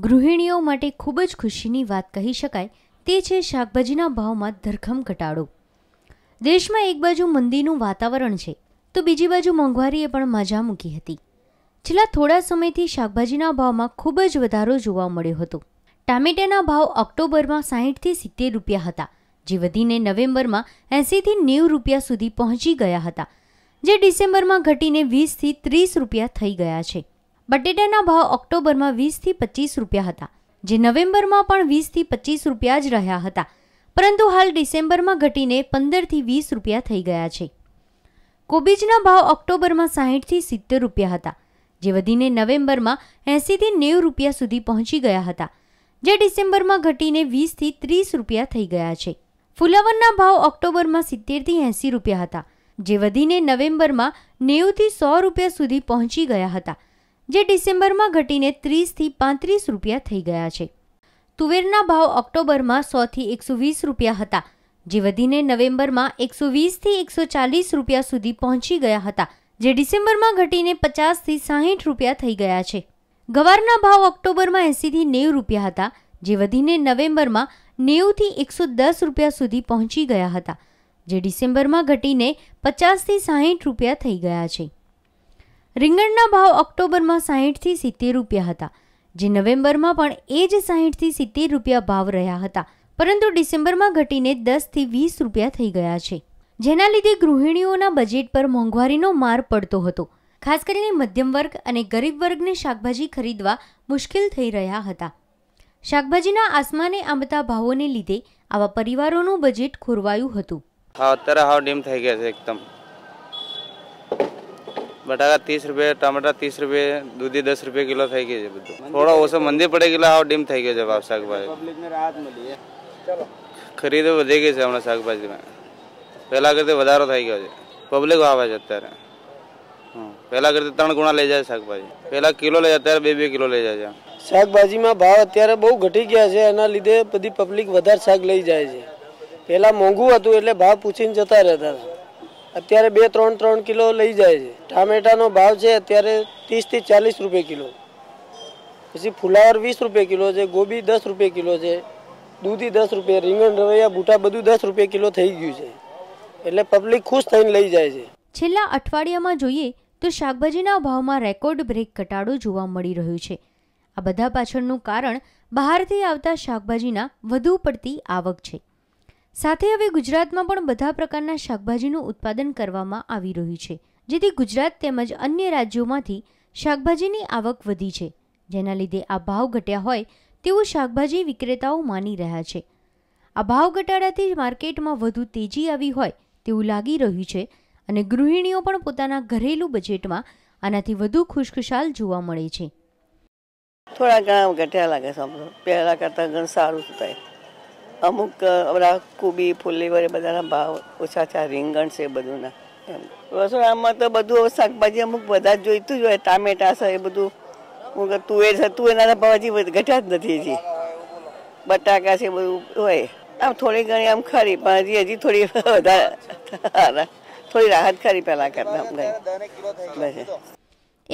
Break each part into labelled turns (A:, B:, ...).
A: ગૃહિણીઓ માટે ખૂબ જ ખુશીની વાત કહી શકાય તે છે શાકભાજીના ભાવમાં ધરખમ ઘટાડો દેશમાં એક બાજુ મંદીનું વાતાવરણ છે તો બીજી બાજુ મોંઘવારીએ પણ મજા મૂકી હતી છેલ્લા થોડા સમયથી શાકભાજીના ભાવમાં ખૂબ જ વધારો જોવા મળ્યો હતો ટામેટાના ભાવ ઓક્ટોબરમાં સાહીઠથી સિત્તેર રૂપિયા હતા જે વધીને નવેમ્બરમાં એંસીથી નેવું રૂપિયા સુધી પહોંચી ગયા હતા જે ડિસેમ્બરમાં ઘટીને વીસથી ત્રીસ રૂપિયા થઈ ગયા છે બટેટાના ભાવ ઓક્ટોબરમાં વીસથી પચીસ રૂપિયા હતા જે નવેમ્બરમાં પણ વીસથી પચીસ રૂપિયા જ રહ્યા હતા પરંતુ હાલ ડિસેમ્બરમાં ઘટીને પંદરથી વીસ રૂપિયા થઈ ગયા છે કોબીજના ભાવ ઓક્ટોબરમાં સાહીઠથી સિત્તેર રૂપિયા હતા જે વધીને નવેમ્બરમાં એંસીથી નેવું રૂપિયા સુધી પહોંચી ગયા હતા જે ડિસેમ્બરમાં ઘટીને વીસથી ત્રીસ રૂપિયા થઈ ગયા છે ફુલાવરના ભાવ ઓક્ટોબરમાં સિત્તેરથી એંસી રૂપિયા હતા જે વધીને નવેમ્બરમાં નેવુંથી સો રૂપિયા સુધી પહોંચી ગયા હતા જે ડિસેમ્બરમાં ઘટીને ત્રીસથી પાંત્રીસ રૂપિયા થઈ ગયા છે તુવેરના ભાવ ઓક્ટોબરમાં સોથી એકસો વીસ રૂપિયા હતા જે વધીને નવેમ્બરમાં એકસો વીસથી એકસો ચાલીસ રૂપિયા સુધી પહોંચી ગયા હતા જે ડિસેમ્બરમાં ઘટીને પચાસથી સાહીઠ રૂપિયા થઈ ગયા છે ગવારના ભાવ ઓક્ટોબરમાં એંસીથી નેવું રૂપિયા હતા જે વધીને નવેમ્બરમાં નેવુંથી એકસો દસ રૂપિયા સુધી પહોંચી ગયા હતા જે ડિસેમ્બરમાં ઘટીને પચાસથી સાહીઠ રૂપિયા થઈ ગયા છે રીંગણના ભાવ ઓક્ટોબરમાં સાહીઠથી સિત્તેર રૂપિયા હતા જે નવેમ્બરમાં પણ એ જ સાહીઠથી સિત્તેર રૂપિયા ભાવ રહ્યા હતા પરંતુ ડિસેમ્બરમાં ઘટીને દસથી વીસ રૂપિયા થઈ ગયા છે જેના લીધે ગૃહિણીઓના બજેટ પર મોંઘવારીનો માર પડતો હતો ખાસ કરીને મધ્યમ વર્ગ અને ગરીબ વર્ગને શાકભાજી ખરીદવા મુશ્કેલ થઈ રહ્યા હતા શાકભાજીના આસમાને આંબતા ભાવોને લીધે આવા પરિવારોનું બજેટ ખોરવાયું હતું
B: અત્યારે હાવ ડીમ થઈ ગયા છે એકદમ બટાકા 30 રૂપિયા ટામેટા 30 રૂપિયા દુધી 10 રૂપિયા કિલો થઈ ગઈ છે બધું થોડો ઓછો મંદી પડે ગેલા આવ ડીમ થઈ ગયો છે શાકભાજી પબ્લિકને રાહત મળી છે ચલો ખરીદો વધેગે છે ઓના શાકભાજી પહેલા કરતા વધારો થઈ ગયો છે પબ્લિક આવા જતે રહે હમ પહેલા કરતા ત્રણ ગુણા લઈ જાય શાકભાજી પહેલા કિલો લઈ અત્યારે બે બે કિલો લઈ જાય છે
C: શાકભાજીમાં ભાવ અત્યારે બહુ ઘટી ગયા છે એના લીધે બધી પબ્લિક વધારે શાક લઈ જાય છે પહેલા મોંગું હતું એટલે ભાવ પૂછીને જતા રહેતા હતા અત્યારે બે ત્રણ ત્રણ કિલો લઈ જાય છે ટામેટાનો ભાવ છે અત્યારે ત્રીસથી ચાલીસ રૂપિયા કિલો પછી ફુલાવર વીસ રૂપિયા કિલો છે ગોબી દસ રૂપિયા કિલો છે દૂધી દસ રૂપિયા રીંગણ રવૈયા બુટા બધું દસ રૂપિયા કિલો થઈ ગયું છે એટલે પબ્લિક ખુશ થઈને લઈ જાય છે
A: છેલ્લા અઠવાડિયામાં જોઈએ તો શાકભાજીના ભાવમાં રેકોર્ડ બ્રેક ઘટાડો જોવા મળી રહ્યો છે આ બધા પાછળનું કારણ બહારથી આવતા શાકભાજીના વધુ પડતી આવક છે સાથે હવે ગુજરાતમાં પણ બધા પ્રકારના શાકભાજીનું ઉત્પાદન કરવામાં આવી રહ્યું છે જેથી ગુજરાત તેમજ અન્ય રાજ્યોમાંથી શાકભાજીની આવક વધી છે જેના લીધે આ ભાવ ઘટ્યા હોય તેવું શાકભાજી વિક્રેતાઓ માની રહ્યા છે આ ભાવ ઘટાડાથી માર્કેટમાં વધુ તેજી આવી હોય તેવું લાગી રહ્યું છે અને ગૃહિણીઓ પણ પોતાના ઘરેલું બજેટમાં આનાથી વધુ ખુશખુશાલ જોવા મળે છે
D: થોડા ઘણા ઘટ્યા લાગે છે પહેલાં કરતાં ઘણું સારું થાય અમુક આપણા કુબી ફુલ્લીવર એ બધાના ભાવ ઓછા છે રીંગણ છે બધુંના એમ રસોડામાં તો બધું શાકભાજી અમુક બધા જ જોઈતું જ હોય ટામેટા છે એ બધું હું તુવેર છે તુવેરના ભાવ હજી ઘટ્યા જ નથી હજી બટાકા છે બધું હોય આમ થોડી ઘણી આમ ખરી પણ હજી હજી થોડી વધારે થોડી રાહત ખરી પહેલાં કરતા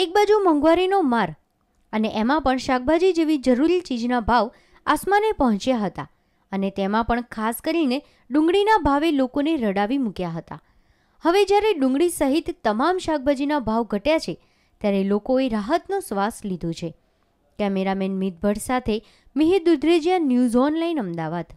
A: એક બાજુ મોંઘવારીનો માર અને એમાં પણ શાકભાજી જેવી જરૂરી ચીજના ભાવ આસમાને પહોંચ્યા હતા અને તેમાં પણ ખાસ કરીને ડુંગળીના ભાવે લોકોને રડાવી મૂક્યા હતા હવે જ્યારે ડુંગળી સહિત તમામ શાકભાજીના ભાવ ઘટ્યા છે ત્યારે લોકોએ રાહતનો શ્વાસ લીધો છે કેમેરામેન મિતભર સાથે મિહિર દુધરેજિયા ન્યૂઝ ઓનલાઈન અમદાવાદ